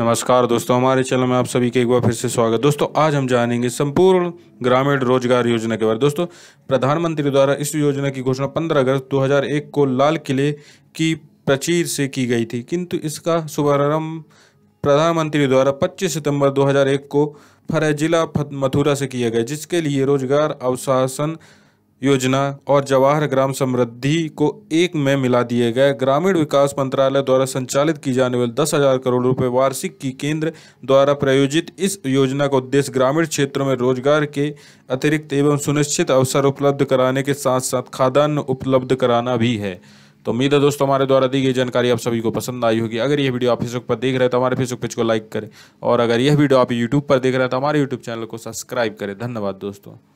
नमस्कार दोस्तों हमारे चैनल में आप सभी के एक बार फिर से स्वागत दोस्तों आज हम जानेंगे संपूर्ण ग्रामीण रोजगार योजना के बारे में दोस्तों प्रधानमंत्री द्वारा इस योजना की घोषणा 15 अगस्त 2001 को लाल किले की प्रचीर से की गई थी किंतु इसका शुभारंभ प्रधानमंत्री द्वारा 25 सितंबर 2001 को फरह जिला मथुरा से किया गया जिसके लिए रोजगार अवशासन योजना और जवाहर ग्राम समृद्धि को एक में मिला दिए गए ग्रामीण विकास मंत्रालय द्वारा संचालित की जाने वाली दस हजार करोड़ रुपए वार्षिक की केंद्र द्वारा प्रायोजित इस योजना का उद्देश्य ग्रामीण क्षेत्रों में रोजगार के अतिरिक्त एवं सुनिश्चित अवसर उपलब्ध कराने के साथ साथ खाद्यान्न उपलब्ध कराना भी है तो उम्मीद है दोस्तों हमारे द्वारा दी गई जानकारी आप सभी को पसंद आई होगी अगर यह वीडियो आप फेसबुक पर देख रहे हैं तो हमारे फेसबुक पेज को लाइक करें और अगर यह वीडियो आप यूट्यूब पर देख रहे हैं तो हमारे यूट्यूब चैनल को सब्सक्राइब करें धन्यवाद दोस्तों